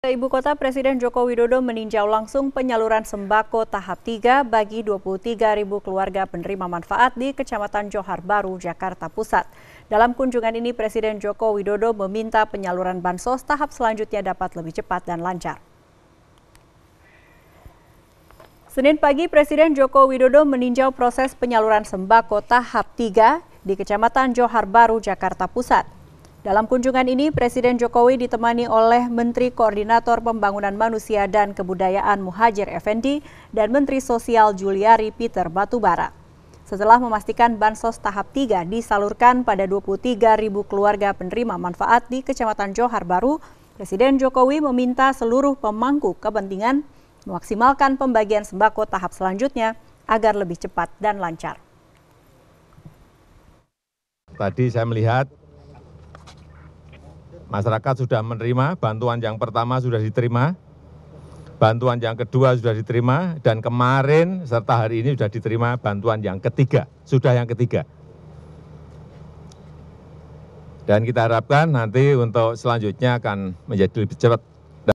Ke Ibu Kota, Presiden Joko Widodo meninjau langsung penyaluran sembako tahap 3 bagi 23 ribu keluarga penerima manfaat di Kecamatan Johar Baru, Jakarta Pusat. Dalam kunjungan ini, Presiden Joko Widodo meminta penyaluran bansos tahap selanjutnya dapat lebih cepat dan lancar. Senin pagi, Presiden Joko Widodo meninjau proses penyaluran sembako tahap 3 di Kecamatan Johar Baru, Jakarta Pusat. Dalam kunjungan ini, Presiden Jokowi ditemani oleh Menteri Koordinator Pembangunan Manusia dan Kebudayaan Muhajir Effendi dan Menteri Sosial Juliari Peter Batubara. Setelah memastikan bansos tahap 3 disalurkan pada ribu keluarga penerima manfaat di Kecamatan Johar Baru, Presiden Jokowi meminta seluruh pemangku kepentingan memaksimalkan pembagian sembako tahap selanjutnya agar lebih cepat dan lancar. Tadi saya melihat masyarakat sudah menerima, bantuan yang pertama sudah diterima, bantuan yang kedua sudah diterima, dan kemarin serta hari ini sudah diterima bantuan yang ketiga, sudah yang ketiga. Dan kita harapkan nanti untuk selanjutnya akan menjadi lebih cepat